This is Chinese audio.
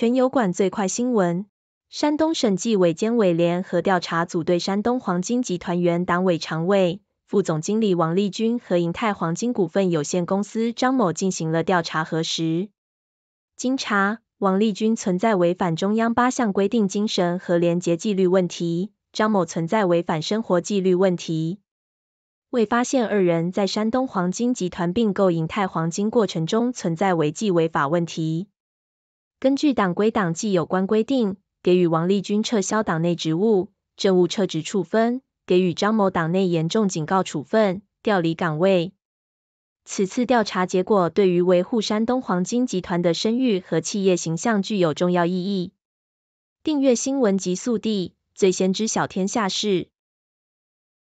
全油管最快新闻：山东省纪委监委联合调查组对山东黄金集团原党委常委、副总经理王立军和银泰黄金股份有限公司张某进行了调查核实。经查，王立军存在违反中央八项规定精神和廉洁纪律问题，张某存在违反生活纪律问题。未发现二人在山东黄金集团并购银泰黄金过程中存在违纪违法问题。根据党规党纪有关规定，给予王立军撤销党内职务、政务撤职处分；给予张某党内严重警告处分，调离岗位。此次调查结果对于维护山东黄金集团的声誉和企业形象具有重要意义。订阅新闻极速递，最先知晓天下事。